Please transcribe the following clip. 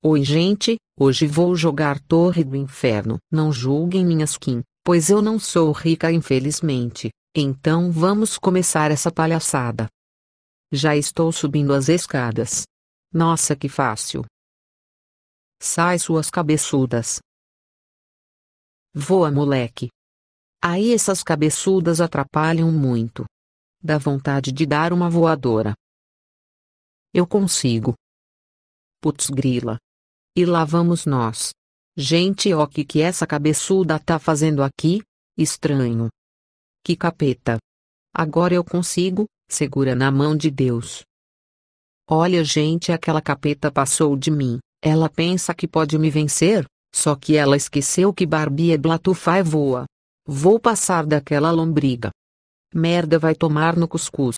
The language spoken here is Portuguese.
Oi gente, hoje vou jogar Torre do Inferno. Não julguem minha skin, pois eu não sou rica infelizmente. Então vamos começar essa palhaçada. Já estou subindo as escadas. Nossa que fácil. Sai suas cabeçudas. Voa moleque. Aí essas cabeçudas atrapalham muito. Dá vontade de dar uma voadora. Eu consigo. Putz grila. E lá vamos nós. Gente, ó, que que essa cabeçuda tá fazendo aqui? Estranho. Que capeta. Agora eu consigo, segura na mão de Deus. Olha, gente, aquela capeta passou de mim. Ela pensa que pode me vencer, só que ela esqueceu que Barbie é Blatufai voa. Vou passar daquela lombriga. Merda vai tomar no cuscuz.